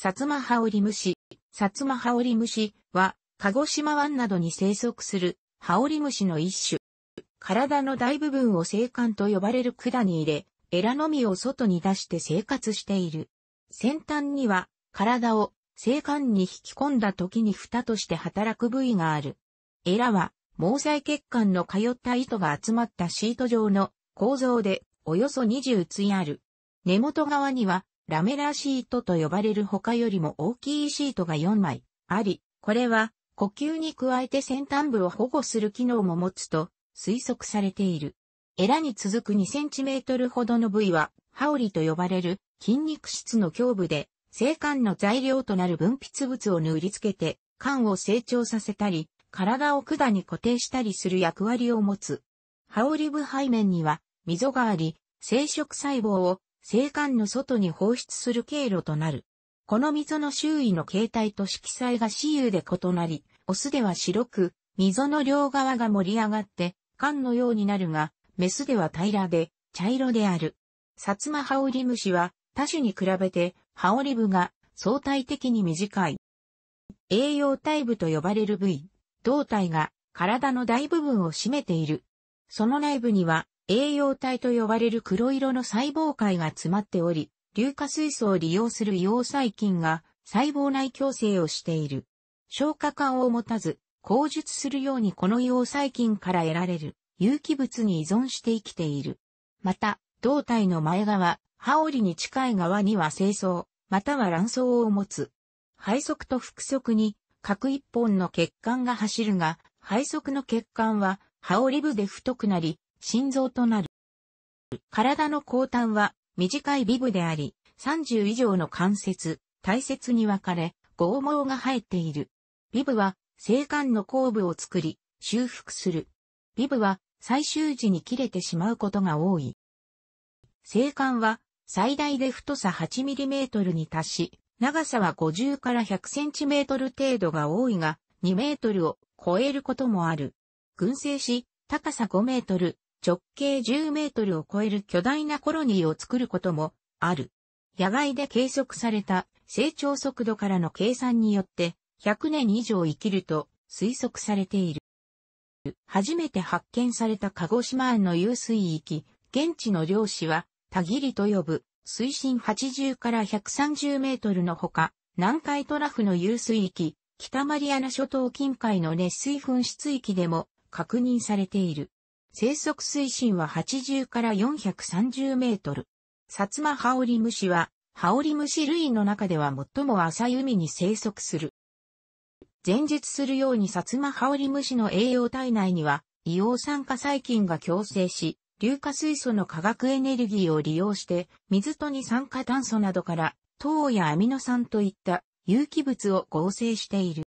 薩摩羽織虫。薩摩羽織虫は、鹿児島湾などに生息する羽織虫の一種。体の大部分を生管と呼ばれる管に入れ、エラのみを外に出して生活している。先端には、体を生管に引き込んだ時に蓋として働く部位がある。エラは、毛細血管の通った糸が集まったシート状の構造で、およそ20対ある。根元側には、ラメラシートと呼ばれる他よりも大きいシートが4枚あり、これは呼吸に加えて先端部を保護する機能も持つと推測されている。エラに続く 2cm ほどの部位は、ハオリと呼ばれる筋肉質の胸部で、性管の材料となる分泌物を塗りつけて、管を成長させたり、体を管に固定したりする役割を持つ。ハオリ部背面には溝があり、生殖細胞を生間の外に放出する経路となる。この溝の周囲の形態と色彩が私有で異なり、オスでは白く、溝の両側が盛り上がって、缶のようになるが、メスでは平らで、茶色である。サツマハオリムシは、他種に比べて、ハオリ部が相対的に短い。栄養体部と呼ばれる部位、胴体が体の大部分を占めている。その内部には栄養体と呼ばれる黒色の細胞界が詰まっており、硫化水素を利用する硫黄細菌が細胞内共生をしている。消化管を持たず、口述するようにこの硫黄細菌から得られる有機物に依存して生きている。また、胴体の前側、羽織に近い側には清掃、または卵巣を持つ。肺側と腹側に各一本の血管が走るが、肺側の血管は、羽織部で太くなり、心臓となる。体の後端は短いビブであり、30以上の関節、大切に分かれ、剛毛が生えている。ビブは、性管の後部を作り、修復する。ビブは、最終時に切れてしまうことが多い。性管は、最大で太さ 8mm に達し、長さは50から 100cm 程度が多いが、2メートルを超えることもある。群生し、高さ5メートル、直径10メートルを超える巨大なコロニーを作ることもある。野外で計測された成長速度からの計算によって100年以上生きると推測されている。初めて発見された鹿児島湾の湧水域、現地の漁師は、たぎりと呼ぶ、水深80から130メートルのほか、南海トラフの湧水域、北マリアナ諸島近海の熱水噴出域でも確認されている。生息水深は80から430メートル。薩摩羽ハオリムシは、ハオリムシ類の中では最も浅い海に生息する。前述するように薩摩羽ハオリムシの栄養体内には、硫黄酸化細菌が共生し、硫化水素の化学エネルギーを利用して、水と二酸化炭素などから、糖やアミノ酸といった有機物を合成している。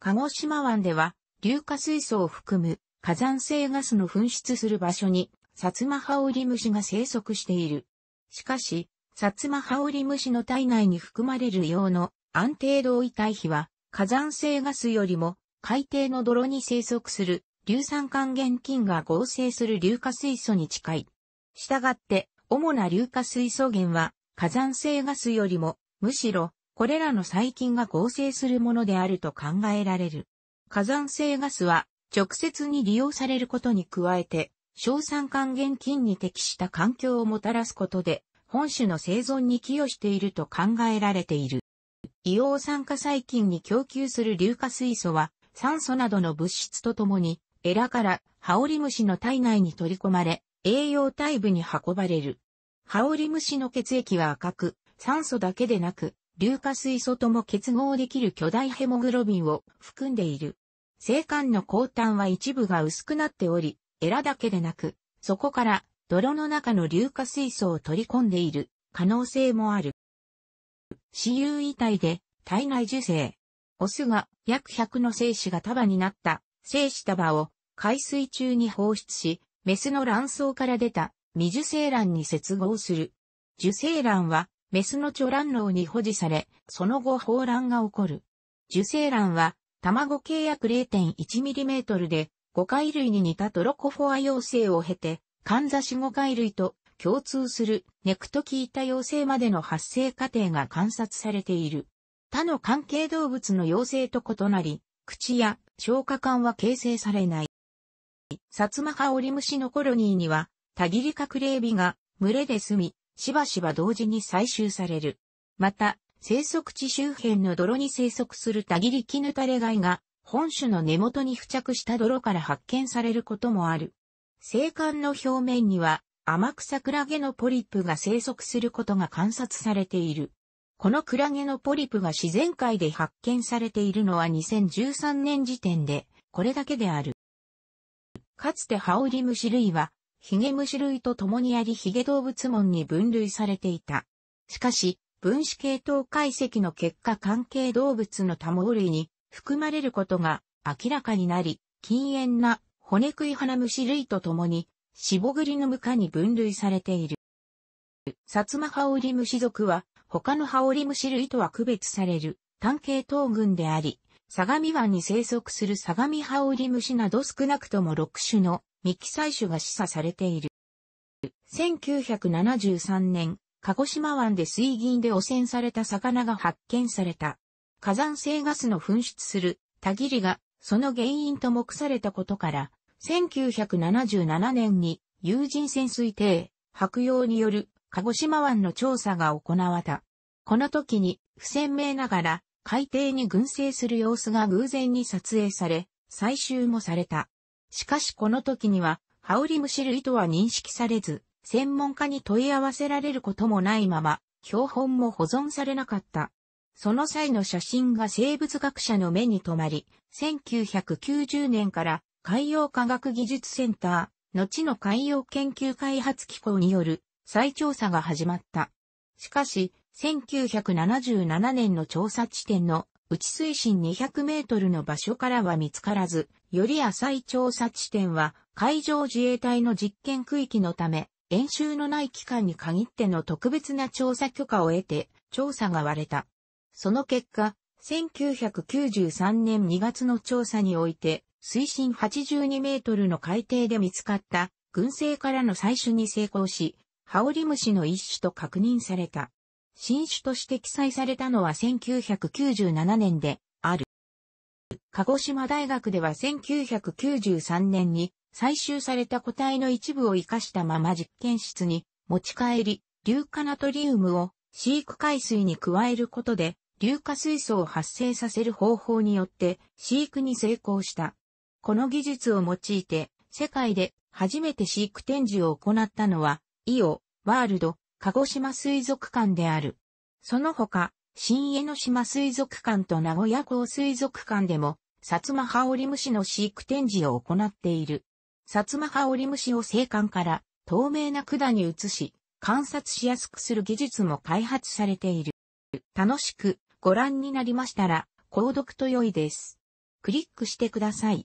鹿児島湾では、硫化水素を含む火山性ガスの噴出する場所に、薩摩羽ハオリムシが生息している。しかし、薩摩羽ハオリムシの体内に含まれる用の安定同位体比は、火山性ガスよりも海底の泥に生息する硫酸還元菌が合成する硫化水素に近い。したがって、主な硫化水素源は火山性ガスよりも、むしろ、これらの細菌が合成するものであると考えられる。火山性ガスは直接に利用されることに加えて、硝酸還元菌に適した環境をもたらすことで、本種の生存に寄与していると考えられている。硫黄酸化細菌に供給する硫化水素は、酸素などの物質とともに、エラからハオリムシの体内に取り込まれ、栄養体部に運ばれる。ハオリムシの血液は赤く、酸素だけでなく、硫化水素とも結合できる巨大ヘモグロビンを含んでいる。青函の後端は一部が薄くなっており、エラだけでなく、そこから泥の中の硫化水素を取り込んでいる可能性もある。死有遺体で体内受精。オスが約100の精子が束になった精子束を海水中に放出し、メスの卵巣から出た未受精卵に接合する。受精卵はメスの貯卵脳に保持され、その後放卵が起こる。受精卵は卵契約 0.1mm で5回類に似たトロコフォア要請を経て、かんざし5回類と共通するネクトキータ要請までの発生過程が観察されている。他の関係動物の要請と異なり、口や消化管は形成されない。サツマハオリムシのコロニーには、タギリカクレービが群れで住み、しばしば同時に採集される。また、生息地周辺の泥に生息するタギリキヌタレガイが、本種の根元に付着した泥から発見されることもある。生管の表面には、甘草クラゲのポリプが生息することが観察されている。このクラゲのポリプが自然界で発見されているのは2013年時点で、これだけである。かつてハオリムシ類は、ヒゲムシ類と共にありヒゲ動物門に分類されていた。しかし、分子系統解析の結果関係動物の多毛類に含まれることが明らかになり、禁煙な骨食い花虫類とともに、シボグリの無科に分類されている。サツマハオリムシ属は他のハオリムシ類とは区別される単系統群であり、相模湾に生息する相模ハオリムシなど少なくとも6種の幹採取が示唆されている。1973年、鹿児島湾で水銀で汚染された魚が発見された。火山性ガスの噴出する、たぎりが、その原因と目されたことから、1977年に有人潜水艇、白洋による鹿児島湾の調査が行われた。この時に不鮮明ながら海底に群生する様子が偶然に撮影され、採集もされた。しかしこの時には、ハオリムシ類とは認識されず、専門家に問い合わせられることもないまま、標本も保存されなかった。その際の写真が生物学者の目に留まり、1990年から海洋科学技術センター、後の海洋研究開発機構による再調査が始まった。しかし、1977年の調査地点の内水深200メートルの場所からは見つからず、より浅い調査地点は海上自衛隊の実験区域のため、演習のない期間に限っての特別な調査許可を得て、調査が割れた。その結果、1993年2月の調査において、水深82メートルの海底で見つかった群生からの採取に成功し、ハオリムシの一種と確認された。新種として記載されたのは1997年である。鹿児島大学では1993年に採集された個体の一部を活かしたまま実験室に持ち帰り、硫化ナトリウムを飼育海水に加えることで、硫化水素を発生させる方法によって飼育に成功した。この技術を用いて、世界で初めて飼育展示を行ったのは、イオ、ワールド、鹿児島水族館である。その他、新江ノ島水族館と名古屋港水族館でも、薩摩羽織虫の飼育展示を行っている。薩摩羽織虫を生管から透明な管に移し、観察しやすくする技術も開発されている。楽しくご覧になりましたら、購読と良いです。クリックしてください。